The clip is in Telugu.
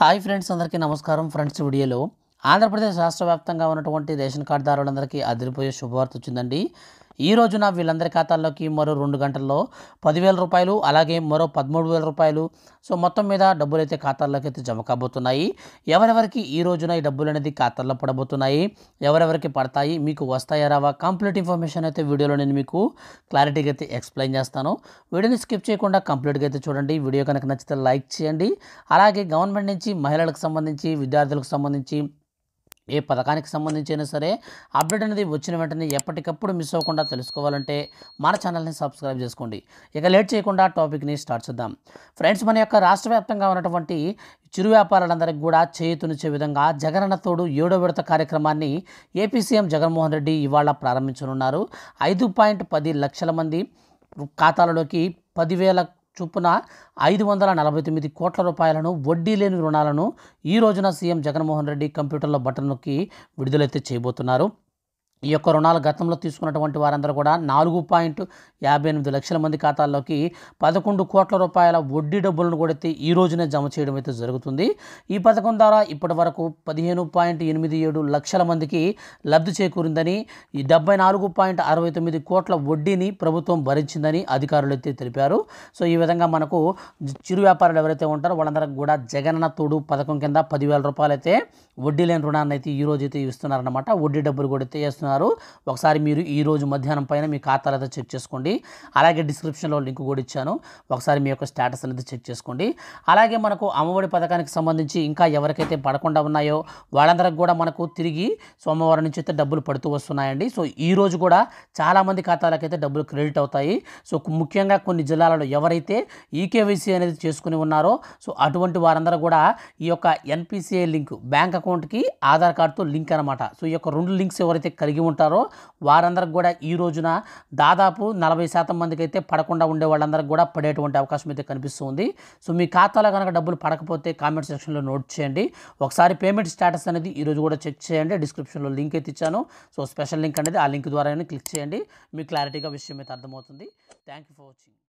హాయ్ ఫ్రెండ్స్ అందరికీ నమస్కారం ఫ్రెండ్స్ వీడియోలో ఆంధ్రప్రదేశ్ రాష్ట్ర వ్యాప్తంగా ఉన్నటువంటి రేషన్ దారులందరికీ అదిరిపోయే శుభవార్త వచ్చిందండి ఈ రోజున వీళ్ళందరి ఖాతాల్లోకి మరో రెండు గంటల్లో పదివేల రూపాయలు అలాగే మరో పదమూడు వేల రూపాయలు సో మొత్తం మీద డబ్బులు అయితే ఖాతాల్లోకి అయితే జమ కాబోతున్నాయి ఎవరెవరికి ఈ రోజున ఈ డబ్బులు అనేది ఖాతాల్లో పడబోతున్నాయి ఎవరెవరికి పడతాయి మీకు వస్తాయా రావా కంప్లీట్ ఇన్ఫర్మేషన్ అయితే వీడియోలో నేను మీకు క్లారిటీగా అయితే ఎక్స్ప్లెయిన్ చేస్తాను వీడియోని స్కిప్ చేయకుండా కంప్లీట్గా అయితే చూడండి వీడియో కనుక నచ్చితే లైక్ చేయండి అలాగే గవర్నమెంట్ నుంచి మహిళలకు సంబంధించి విద్యార్థులకు సంబంధించి ఏ పథకానికి సంబంధించైనా సరే అప్డేట్ అనేది వచ్చిన వెంటనే ఎప్పటికప్పుడు మిస్ అవ్వకుండా తెలుసుకోవాలంటే మన ఛానల్ని సబ్స్క్రైబ్ చేసుకోండి ఇక లేట్ చేయకుండా టాపిక్ని స్టార్ట్ చేద్దాం ఫ్రెండ్స్ మన యొక్క రాష్ట్ర వ్యాప్తంగా ఉన్నటువంటి చిరు వ్యాపారాలందరికీ కూడా చేయుతునిచ్చే విధంగా జగనన్న తోడు ఏడో విడత కార్యక్రమాన్ని ఏపీ సీఎం జగన్మోహన్ రెడ్డి ఇవాళ ప్రారంభించనున్నారు ఐదు పాయింట్ పది లక్షల మంది ఖాతాలలోకి పదివేల చొప్పున ఐదు వందల నలభై తొమ్మిది కోట్ల రూపాయలను వడ్డీ లేని రుణాలను ఈ రోజున సీఎం జగన్మోహన్ రెడ్డి కంప్యూటర్లో బటన్ నొక్కి విడుదలైతే చేయబోతున్నారు ఈ యొక్క రుణాలు గతంలో తీసుకున్నటువంటి వారందరూ కూడా నాలుగు పాయింట్ యాభై ఎనిమిది లక్షల మంది ఖాతాల్లోకి పదకొండు కోట్ల రూపాయల వడ్డీ డబ్బులను కూడా ఈ రోజునే జమ చేయడం అయితే జరుగుతుంది ఈ పథకం ద్వారా ఇప్పటి వరకు పదిహేను పాయింట్ ఎనిమిది ఏడు లక్షల మందికి లబ్ధి చేకూరిందని ఈ డెబ్బై నాలుగు పాయింట్ అరవై తొమ్మిది కోట్ల వడ్డీని ప్రభుత్వం భరించిందని అధికారులు అయితే తెలిపారు సో ఈ విధంగా మనకు చిరు వ్యాపారులు ఎవరైతే ఉంటారో వాళ్ళందరూ కూడా జగనన్న తోడు పథకం కింద పదివేల రూపాయలు అయితే వడ్డీ లేని రుణాన్ని అయితే ఈ రోజు అయితే ఇస్తున్నారన్నమాట వడ్డీ డబ్బులు కూడా అయితే చేస్తున్నారో ఒకసారి మీరు ఈ రోజు మధ్యాహ్నం పైన మీ ఖాతాలు అయితే చెక్ చేసుకోండి అలాగే డిస్క్రిప్షన్లో లింక్ కూడా ఇచ్చాను ఒకసారి మీ యొక్క స్టేటస్ అనేది చెక్ చేసుకోండి అలాగే మనకు అమ్మఒడి పథకానికి సంబంధించి ఇంకా ఎవరికైతే పడకుండా ఉన్నాయో వాళ్ళందరికి కూడా మనకు తిరిగి సోమవారం నుంచి అయితే డబ్బులు పడుతూ వస్తున్నాయండి సో ఈ రోజు కూడా చాలామంది ఖాతాలకైతే డబ్బులు క్రెడిట్ అవుతాయి సో ముఖ్యంగా కొన్ని జిల్లాలలో ఎవరైతే ఈకేవైసీ అనేది చేసుకుని ఉన్నారో సో అటువంటి వారందరూ కూడా ఈ యొక్క ఎన్పిసిఐ లింక్ బ్యాంక్ అకౌంట్కి ఆధార్ కార్డుతో లింక్ అనమాట సో ఈ యొక్క రెండు లింక్స్ ఎవరైతే కలిగి కలిగి ఉంటారో వారందరికి కూడా ఈ రోజున దాదాపు నలభై శాతం మందికి అయితే పడకుండా ఉండే వాళ్ళందరికి కూడా పడేటువంటి అవకాశం అయితే కనిపిస్తుంది సో మీ ఖాతాలో కనుక డబ్బులు పడకపోతే కామెంట్ సెక్షన్లో నోట్ చేయండి ఒకసారి పేమెంట్ స్టేటస్ అనేది ఈరోజు కూడా చెక్ చేయండి డిస్క్రిప్షన్లో లింక్ అయితే ఇచ్చాను సో స్పెషల్ లింక్ అనేది ఆ లింక్ ద్వారా క్లిక్ చేయండి మీకు క్లారిటీగా విషయం అయితే అర్థమవుతుంది థ్యాంక్ యూ ఫర్ వాచింగ్